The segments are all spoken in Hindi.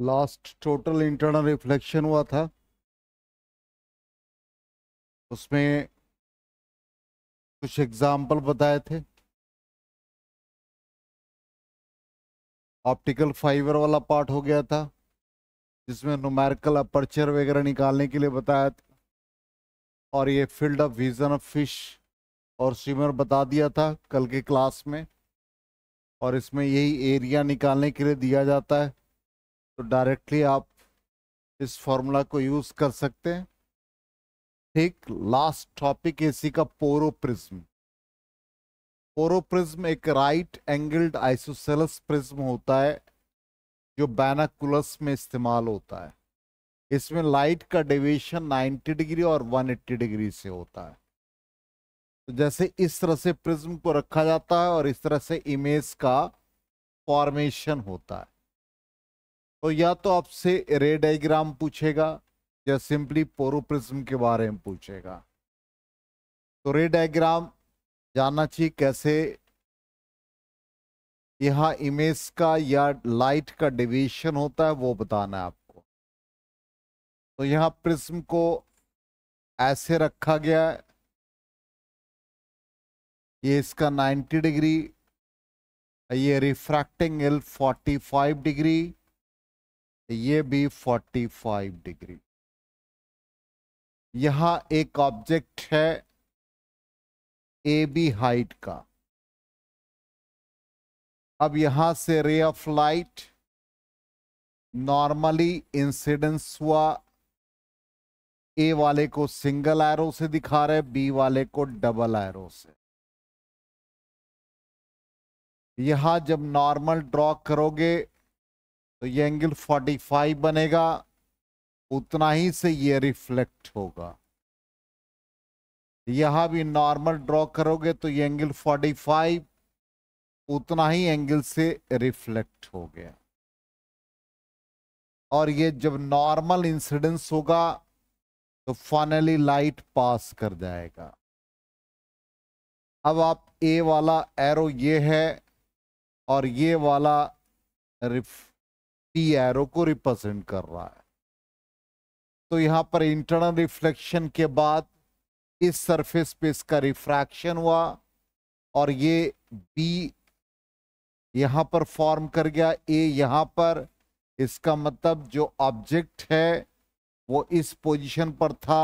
लास्ट टोटल इंटरनल रिफ्लेक्शन हुआ था उसमें कुछ एग्जाम्पल बताए थे ऑप्टिकल फाइबर वाला पार्ट हो गया था जिसमें नुमेरिकल अपर्चर वगैरह निकालने के लिए बताया था और ये field of vision of fish और स्विमर बता दिया था कल के क्लास में और इसमें यही एरिया निकालने के लिए दिया जाता है तो डायरेक्टली आप इस फॉर्मूला को यूज कर सकते हैं ठीक लास्ट टॉपिक एसी का पोरोप्रिज्म पोरोप्रिज्म एक राइट एंगल्ड आइसोसेलस प्रिज्म होता है जो बैनाकुलस में इस्तेमाल होता है इसमें लाइट का डेविएशन 90 डिग्री और 180 डिग्री से होता है तो जैसे इस तरह से प्रिज्म को रखा जाता है और इस तरह से इमेज का फॉर्मेशन होता है तो या तो आपसे रे डायग्राम पूछेगा या सिंपली पोरोप्रिज्म के बारे में पूछेगा तो रे डायग्राम जानना चाहिए कैसे यहाँ इमेज का या लाइट का डिवीशन होता है वो बताना है आपको तो यहाँ प्रिज्म को ऐसे रखा गया है ये इसका 90 डिग्री ये रिफ्रैक्टिंग एल 45 डिग्री ये भी 45 डिग्री यहां एक ऑब्जेक्ट है ए बी हाइट का अब यहां से ray of light normally incidence हुआ ए वाले को सिंगल एरो से दिखा रहे बी वाले को डबल एरो से यहां जब नॉर्मल ड्रॉ करोगे तो ये एंगल 45 बनेगा उतना ही से ये रिफ्लेक्ट होगा यहां भी नॉर्मल ड्रॉ करोगे तो ये एंगल 45 उतना ही एंगल से रिफ्लेक्ट हो गया और ये जब नॉर्मल इंसिडेंस होगा तो फाइनली लाइट पास कर जाएगा अब आप ए वाला एरो ये है और ये वाला रिफ टी एरो को रिप्रेजेंट कर रहा है तो यहां पर इंटरनल रिफ्लेक्शन के बाद इस सरफेस पे इसका रिफ्रैक्शन हुआ और ये बी यहाँ पर फॉर्म कर गया ए यहां पर इसका मतलब जो ऑब्जेक्ट है वो इस पोजीशन पर था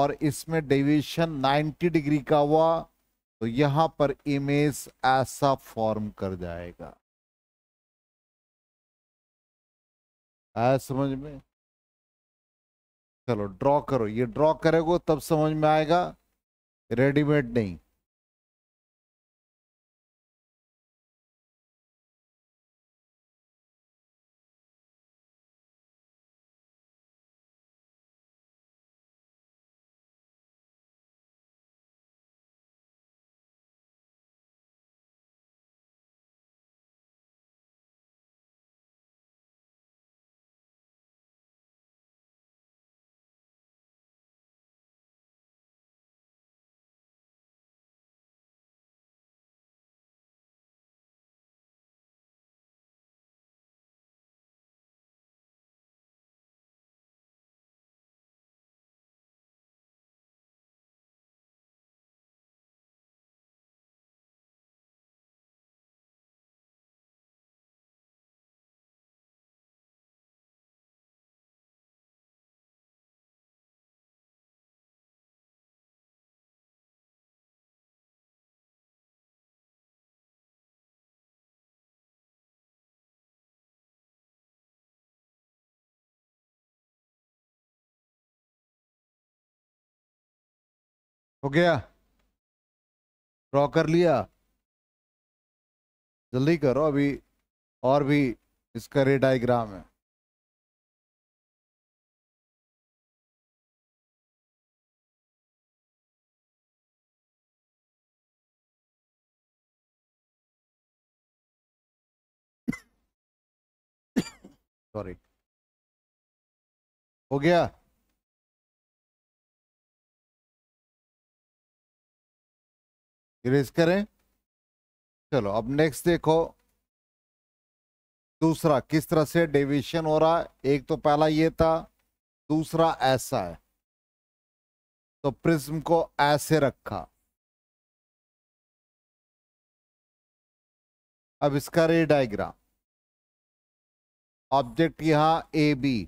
और इसमें डेविएशन 90 डिग्री का हुआ तो यहां पर इमेज ऐसा फॉर्म कर जाएगा आया समझ में चलो ड्रॉ करो ये ड्रॉ करेगा तब समझ में आएगा रेडीमेड नहीं हो गया ड्रॉ कर लिया जल्दी करो अभी और भी इसका रे डायग्राम है सॉरी हो गया इरेज करें चलो अब नेक्स्ट देखो दूसरा किस तरह से डेविएशन हो रहा है एक तो पहला ये था दूसरा ऐसा है तो प्रिज्म को ऐसे रखा अब इसका रे डायग्राम ऑब्जेक्ट यहां ए बी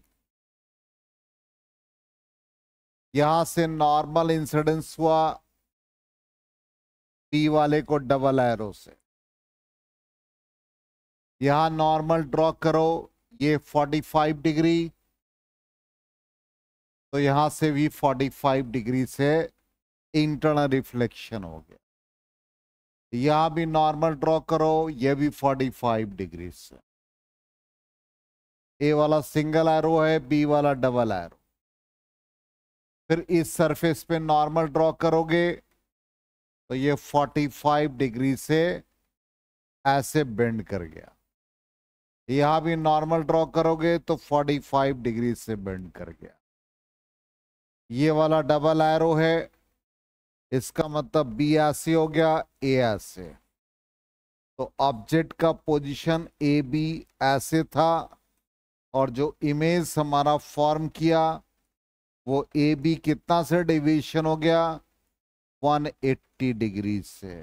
यहां से नॉर्मल इंसिडेंस हुआ बी वाले को डबल एरो से यहां नॉर्मल ड्रॉ करो ये 45 डिग्री तो यहां से भी 45 डिग्री से इंटरनल रिफ्लेक्शन हो गया यहां भी नॉर्मल ड्रॉ करो ये भी 45 डिग्री से ए वाला सिंगल एरो है बी वाला डबल एरो फिर इस सरफेस पे नॉर्मल ड्रॉ करोगे तो ये 45 डिग्री से ऐसे बेंड कर गया यहाँ भी नॉर्मल ड्रॉ करोगे तो 45 डिग्री से बेंड कर गया ये वाला डबल एरो है इसका मतलब बी ऐसे हो गया ए ऐसे तो ऑब्जेक्ट का पोजीशन ए बी ऐसे था और जो इमेज हमारा फॉर्म किया वो ए बी कितना से डिविएशन हो गया 180 डिग्री से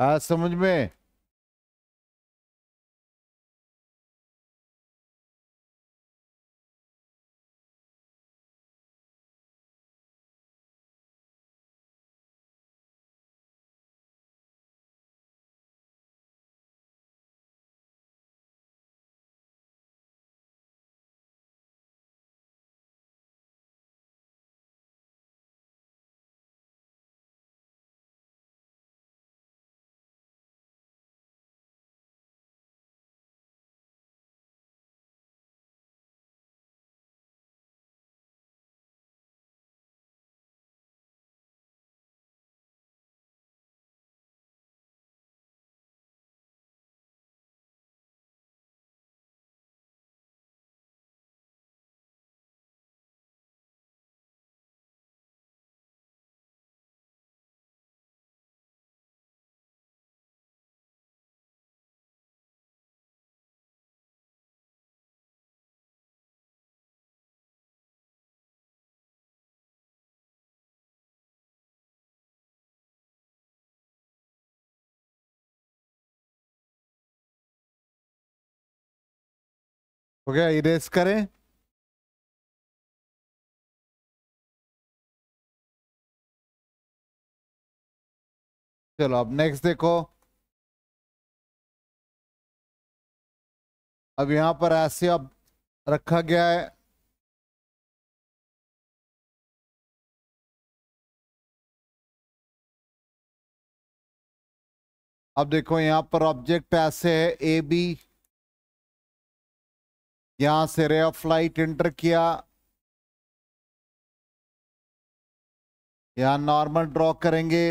आ, हाँ, समझ में हो गया इरेज करें चलो अब नेक्स्ट देखो अब यहां पर ऐसे अब रखा गया है अब देखो यहां पर ऑब्जेक्ट ऐसे है ए बी यहां से रे ऑफ लाइट एंटर किया यहां नॉर्मल ड्रॉ करेंगे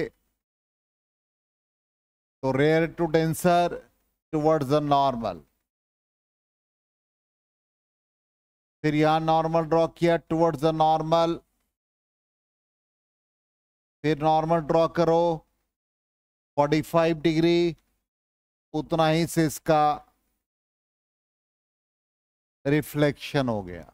तो rare to denser towards the normal फिर यहां नॉर्मल ड्रॉ किया टुवर्ड्स द नॉर्मल फिर नॉर्मल ड्रॉ करो 45 डिग्री उतना ही से इसका रिफ्लेक्शन हो गया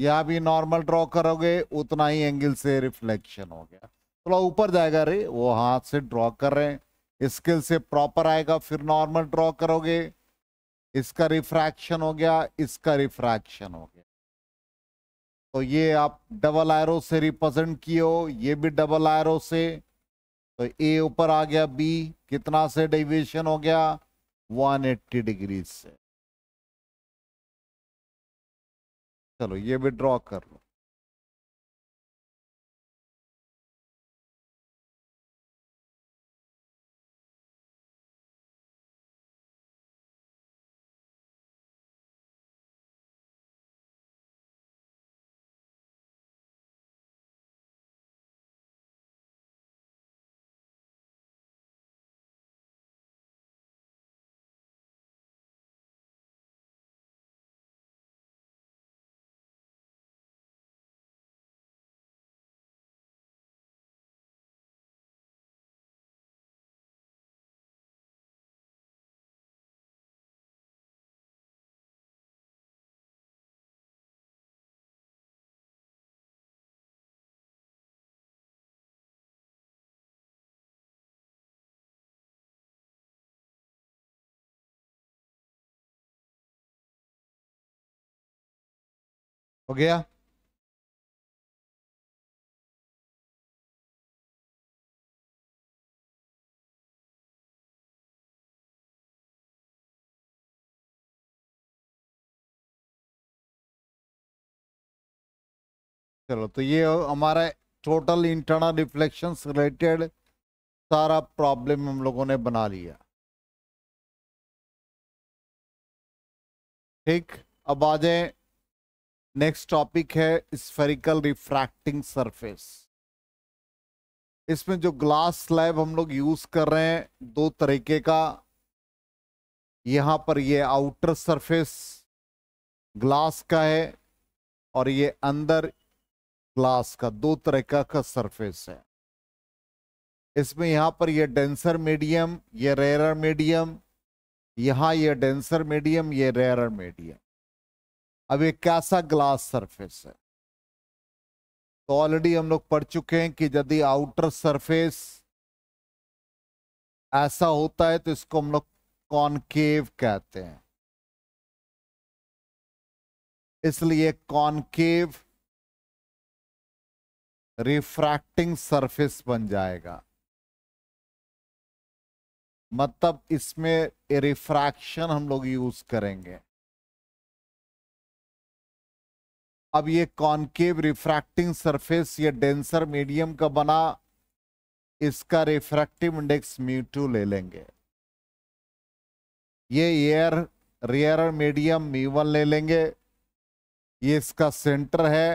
या भी नॉर्मल ड्रॉ करोगे उतना ही एंगल से रिफ्लेक्शन हो गया थोड़ा ऊपर जाएगा रे वो हाथ से ड्रॉ कर रहे हैं स्किल से प्रॉपर आएगा फिर नॉर्मल ड्रॉ करोगे इसका रिफ्रैक्शन हो गया इसका रिफ्रैक्शन हो गया तो ये आप डबल आयरो से रिप्रेजेंट किए ये भी डबल आयरो से तो ए ऊपर आ गया बी कितना से डेविएशन हो गया 180 डिग्री से चलो ये विड्रॉ कर लो हो गया चलो तो ये हमारा टोटल इंटरनल रिफ्लेक्शन रिलेटेड सारा प्रॉब्लम हम लोगों ने बना लिया ठीक अब आ जाए नेक्स्ट टॉपिक है स्फेरिकल रिफ्रैक्टिंग सरफेस इसमें जो ग्लास स्लैब हम लोग यूज कर रहे हैं दो तरीके का यहाँ पर ये आउटर सरफेस ग्लास का है और ये अंदर ग्लास का दो तरीका का सरफेस है इसमें यहाँ पर ये डेंसर मीडियम ये रेयर मीडियम यहाँ ये डेंसर मीडियम ये रेयर मीडियम अब ये कैसा ग्लास सरफेस है तो ऑलरेडी हम लोग पढ़ चुके हैं कि यदि आउटर सरफेस ऐसा होता है तो इसको हम लोग कॉनकेव कहते हैं इसलिए कॉनकेव रिफ्रैक्टिंग सरफेस बन जाएगा मतलब इसमें रिफ्रैक्शन हम लोग यूज करेंगे अब ये कॉन्केव रिफ्रैक्टिंग सरफेस ये डेंसर मीडियम का बना इसका रिफ्रैक्टिव इंडेक्स म्यू टू ले लेंगे ये air rare medium mu one ले लेंगे ये इसका सेंटर है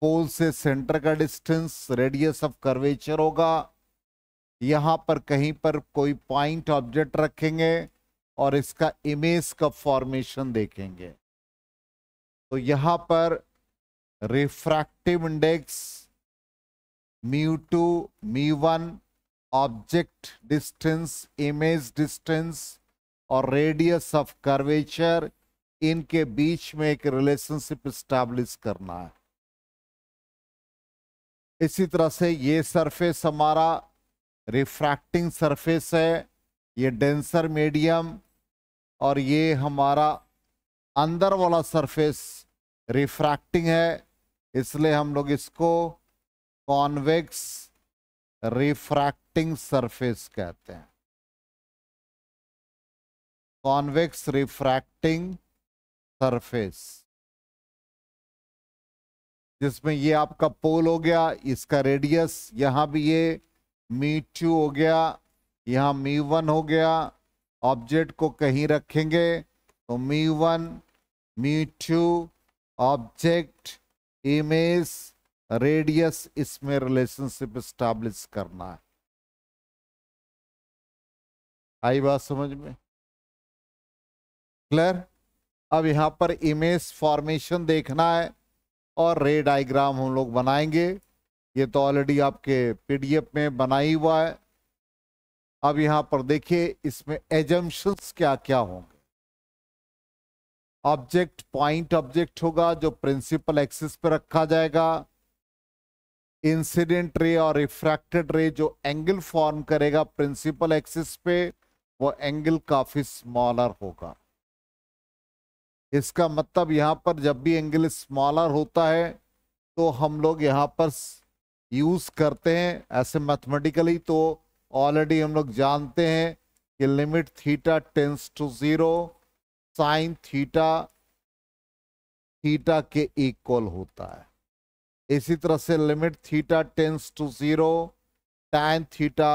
पोल से सेंटर का डिस्टेंस रेडियस ऑफ कर्वेचर होगा यहां पर कहीं पर कोई पॉइंट ऑब्जेक्ट रखेंगे और इसका इमेज का फॉर्मेशन देखेंगे तो यहां पर refractive index mu two mu one object distance image distance और रेडियस ऑफ कर्वेचर इनके बीच में एक रिलेशनशिप स्टैब्लिश करना है इसी तरह से ये सरफेस हमारा रिफ्रैक्टिंग सरफेस है ये डेंसर मीडियम और ये हमारा अंदर वाला सरफेस रिफ्रैक्टिंग है इसलिए हम लोग इसको कॉन्वेक्स रिफ्रैक्टिंग सरफेस कहते हैं कॉन्वेक्स रिफ्रैक्टिंग सरफेस जिसमें ये आपका पोल हो गया इसका रेडियस यहां भी ये मी टू हो गया यहां मी वन हो गया ऑब्जेक्ट को कहीं रखेंगे तो mu one mu two object image radius इसमें रिलेशनशिप स्टैब्लिश करना है आई बात समझ में क्लियर अब यहां पर इमेज फॉर्मेशन देखना है और रे डायग्राम हम लोग बनाएंगे ये तो ऑलरेडी आपके पीडीएफ में बनाई हुआ है अब यहां पर देखिए इसमें एजम्पन्स क्या क्या होंगे ऑब्जेक्ट पॉइंट ऑब्जेक्ट होगा जो प्रिंसिपल एक्सिस पे रखा जाएगा इंसिडेंट रे और रिफ्रैक्टेड रे जो एंगल फॉर्म करेगा प्रिंसिपल एक्सिस पे वो एंगल काफी स्मॉलर होगा इसका मतलब यहाँ पर जब भी एंगल स्मॉलर होता है तो हम लोग यहाँ पर यूज करते हैं ऐसे मैथमेटिकली तो ऑलरेडी हम लोग जानते हैं कि limit theta tends to zero sine theta theta के इक्वल होता है इसी तरह से limit theta tends to zero tan theta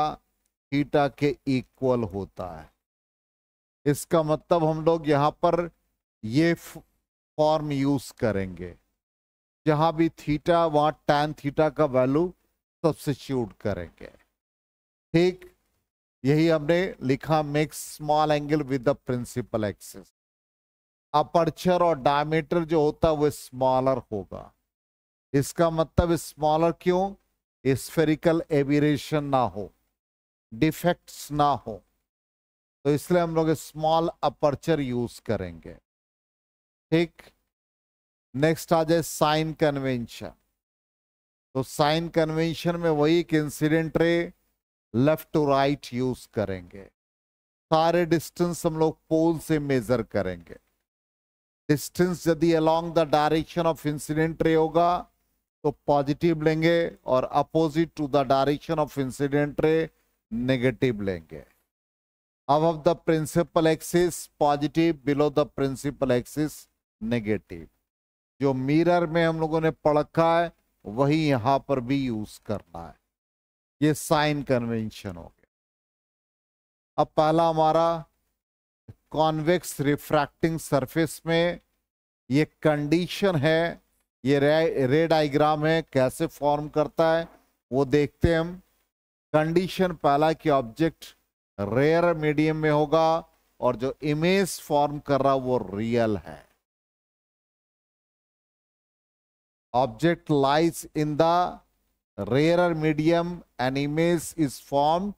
theta के इक्वल होता है इसका मतलब हम लोग यहाँ पर ये फॉर्म यूज करेंगे जहां भी थीटा वहां टैन थीटा का वैल्यू सब्सिट्यूट करेंगे ठीक यही हमने लिखा makes small angle with the principal axis aperture और डायमीटर जो होता है वो स्मॉलर होगा इसका मतलब स्मॉलर क्यों स्फेरिकल एविरेशन ना हो डिफेक्ट्स ना हो तो इसलिए हम लोग स्मॉल अपर्चर यूज करेंगे ठीक नेक्स्ट आ जाए साइन कन्वेंशन तो साइन कन्वेंशन में वही एक incident ray left to right use करेंगे सारे डिस्टेंस हम लोग पोल से मेजर करेंगे डिस्टेंस यदि along the direction of incident ray होगा तो पॉजिटिव लेंगे और opposite to the direction of incident ray negative लेंगे अब of the principal axis positive below the principal axis negative जो मिरर में हम लोगों ने पढ़ा है वही यहां पर भी यूज करना है ये साइन कन्वेंशन हो गया अब पहला हमारा कॉन्वेक्स रिफ्रैक्टिंग सरफेस में ये कंडीशन है ये रे, रे डाइग्राम है कैसे फॉर्म करता है वो देखते हैं हम कंडीशन पहला कि ऑब्जेक्ट रेयर मीडियम में होगा और जो इमेज फॉर्म कर रहा वो रियल है object lies in the rare medium and image is form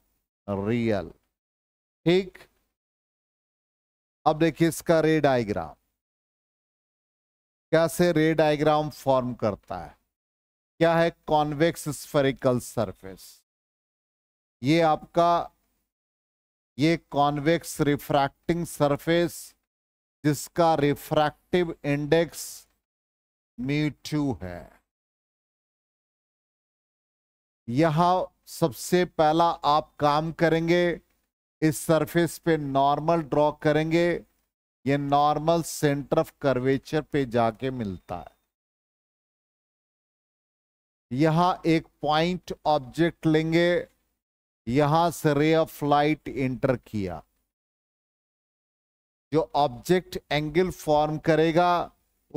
real ठीक अब देखिए इसका रे डायग्राम कैसे रे डायग्राम फॉर्म करता है क्या है कॉन्वेक्स स्फेरिकल सरफेस ये आपका ये कॉन्वेक्स रिफ्रैक्टिंग सरफेस जिसका रिफ्रैक्टिव इंडेक्स टू है यहां सबसे पहला आप काम करेंगे इस सरफेस पे नॉर्मल ड्रॉ करेंगे ये नॉर्मल सेंटर ऑफ कर्वेचर पे जाके मिलता है यहां एक पॉइंट ऑब्जेक्ट लेंगे यहां से रे ऑफ लाइट एंटर किया जो ऑब्जेक्ट एंगल फॉर्म करेगा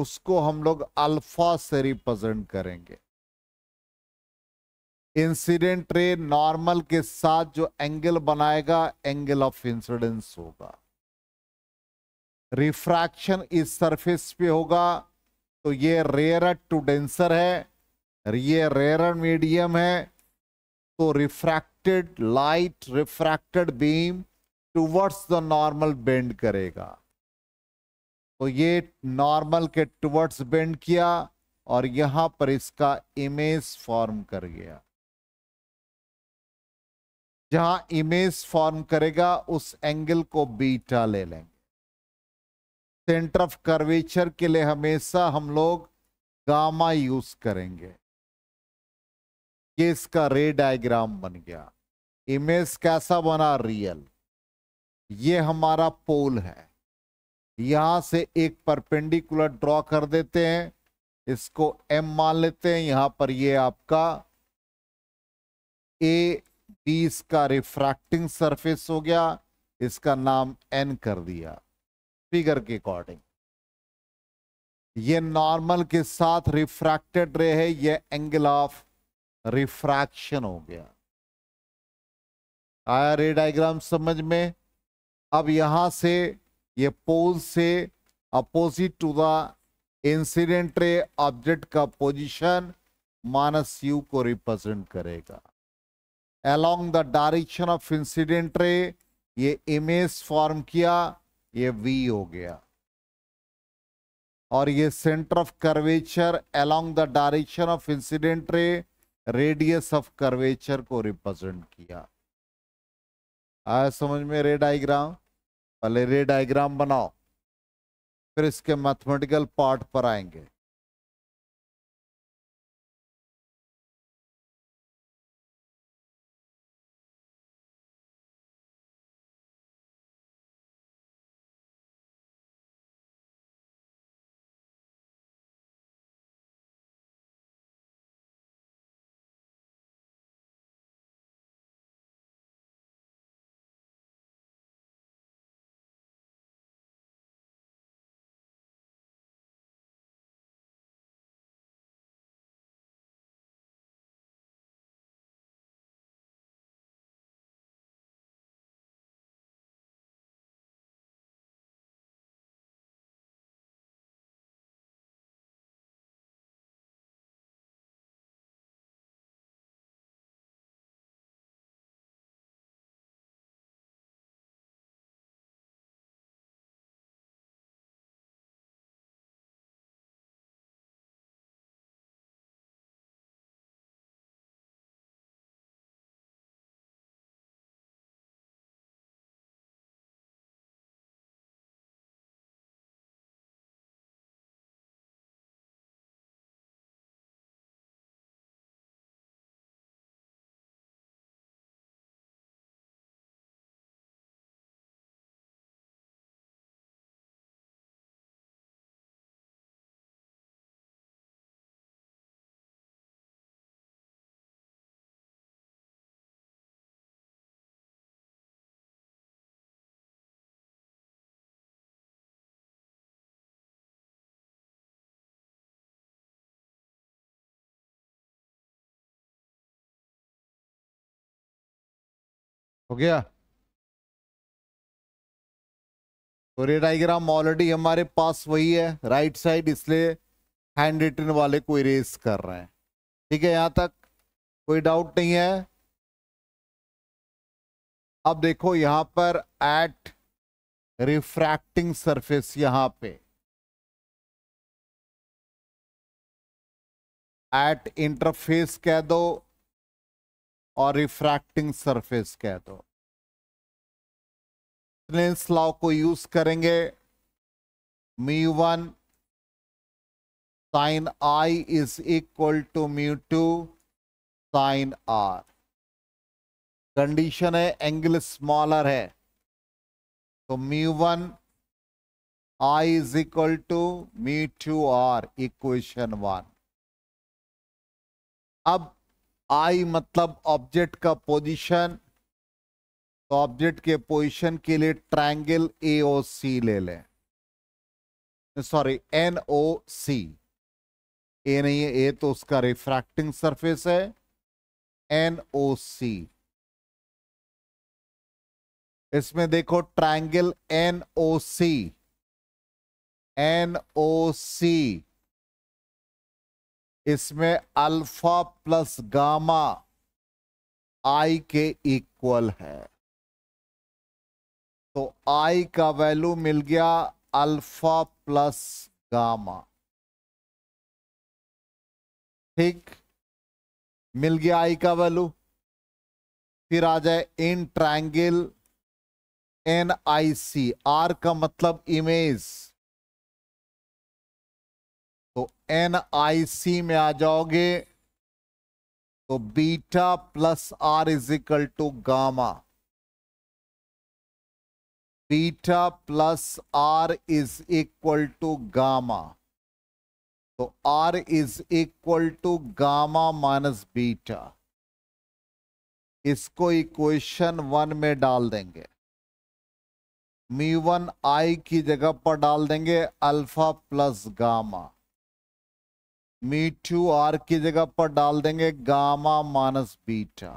उसको हम लोग अल्फा से रिप्रेजेंट करेंगे इंसिडेंट रे नॉर्मल के साथ जो एंगल बनाएगा एंगल ऑफ इंसिडेंस होगा रिफ्रैक्शन इस सरफेस पे होगा तो ये रेयर टू डेंसर है ये रेयर मीडियम है तो refracted light refracted beam towards the normal bend करेगा तो ये नॉर्मल के टुवर्ड्स बेंड किया और यहां पर इसका इमेज फॉर्म कर गया जहां इमेज फॉर्म करेगा उस एंगल को बीटा ले लेंगे सेंटर ऑफ कर्वेचर के लिए हमेशा हम लोग गामा यूज करेंगे ये इसका रे डायग्राम बन गया इमेज कैसा बना रियल ये हमारा पोल है यहां से एक परपेंडिकुलर ड्रॉ कर देते हैं इसको एम मान लेते हैं यहां पर ये आपका ए बी इसका रिफ्रैक्टिंग सरफेस हो गया इसका नाम एन कर दिया फिगर के अकॉर्डिंग ये नॉर्मल के साथ रिफ्रैक्टेड रे है ये एंगल ऑफ रिफ्रैक्शन हो गया आया रे डायग्राम समझ में अब यहां से ये पोल से opposite to the incident ray object का पोजीशन मानस यू को रिप्रेजेंट करेगा along the direction of incident ray ये इमेज फॉर्म किया ये वी हो गया और ये centre of curvature along the direction of incident ray radius of curvature को रिप्रेजेंट किया आया समझ में रे डायग्राम पहले रे डायग्राम बनाओ फिर इसके मैथमेटिकल पार्ट पर आएंगे हो गया तो ये डाइग्राम ऑलरेडी हमारे पास वही है राइट साइड इसलिए हैंड रिटन वाले को इरेज कर रहे हैं ठीक है यहां तक कोई डाउट नहीं है अब देखो यहां पर एट रिफ्रैक्टिंग सरफेस यहां पे एट इंटरफेस कह दो और रिफ्रैक्टिंग सरफेस कह दो लॉ को यूज करेंगे mu one sine I is equal to mu two sine R condition है एंगल स्मॉलर है तो mu one I is equal to mu two R equation one अब आई मतलब ऑब्जेक्ट का पोजीशन तो ऑब्जेक्ट के पोजीशन के लिए ट्रायंगल ए ओ सी ले लें सॉरी एन ओ सी ए नहीं है ए तो उसका रिफ्रैक्टिंग सरफेस है एन ओ सी इसमें देखो triangle N O C N O C इसमें अल्फा प्लस गामा आई के इक्वल है तो आई का वैल्यू मिल गया अल्फा प्लस गामा ठीक मिल गया आई का वैल्यू फिर आ जाए in triangle N I C R का मतलब इमेज तो एन आई सी में आ जाओगे तो beta plus R is equal to gamma beta plus R is equal to gamma तो R is equal to gamma minus beta इसको इक्वेशन वन में डाल देंगे मी वन आई की जगह पर डाल देंगे alpha plus gamma mu two R की जगह पर डाल देंगे गामा माइनस बीटा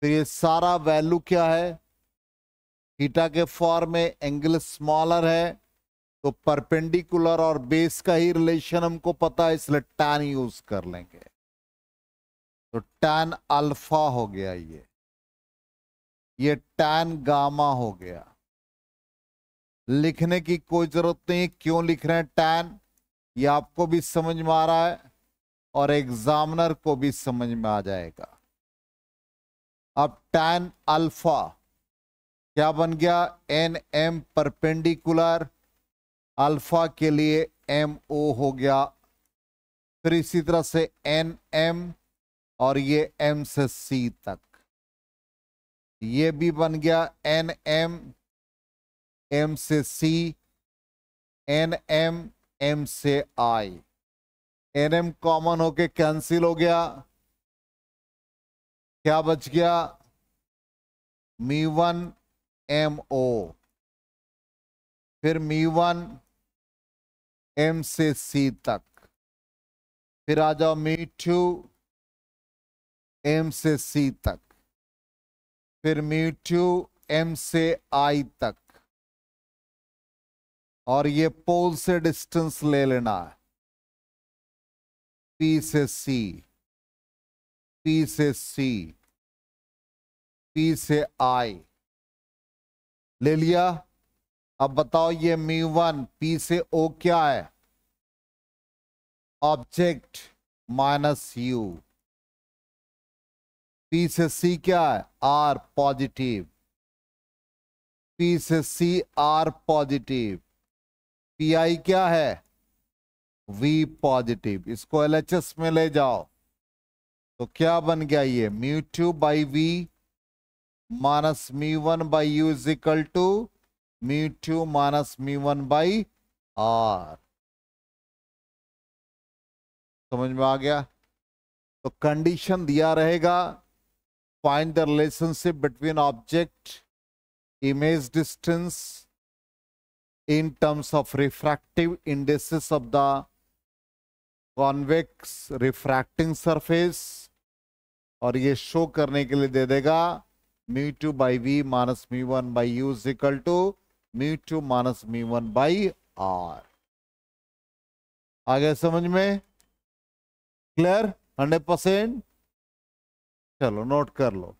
फिर ये सारा वैल्यू क्या है थीटा के फॉर्म में एंगल स्मॉलर है तो परपेंडिकुलर और बेस का ही रिलेशन हमको पता है इसलिए टैन यूज कर लेंगे तो टैन अल्फा हो गया ये ये टैन गामा हो गया लिखने की कोई जरूरत नहीं क्यों लिख रहे हैं टैन ये आपको भी समझ में आ रहा है और एग्जामिनर को भी समझ में आ जाएगा अब टैन अल्फा क्या बन गया एन एम परपेंडिकुलर अल्फा के लिए एम ओ हो गया फिर इसी तरह से एन एम और ये एम से सी तक ये भी बन गया एन एम एम से सी एन एम एम से आई एन एम कॉमन होके कैंसिल हो गया क्या बच गया मी वन एम ओ फिर मी वन एम से सी तक फिर आ जाओ मी टू एम से सी तक फिर मी टू एम से आई तक और ये पोल से डिस्टेंस ले लेना पी से सी पी से सी पी से आई ले लिया अब बताओ ये मी वन पी से ओ क्या है ऑब्जेक्ट माइनस यू पी से सी क्या है आर पॉजिटिव पी से सी आर पॉजिटिव पी क्या है वी पॉजिटिव इसको एल में ले जाओ तो क्या बन गया ये mu two by v minus mu one by u is equal to mu two minus mu one by R समझ में आ गया तो कंडीशन दिया रहेगा find the relationship between object image distance in terms of refractive indices of the convex refracting surface और ये शो करने के लिए दे देगा mu two by v minus mu one by u is equal to mu to minus mu one by R आ गया समझ में क्लियर हंड्रेड परसेंट चलो नोट कर लो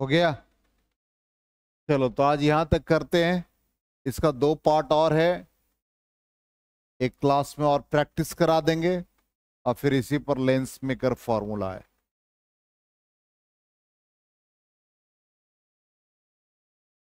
हो गया चलो तो आज यहाँ तक करते हैं इसका दो पार्ट और है एक क्लास में और प्रैक्टिस करा देंगे और फिर इसी पर लेंस मेकर फॉर्मूला है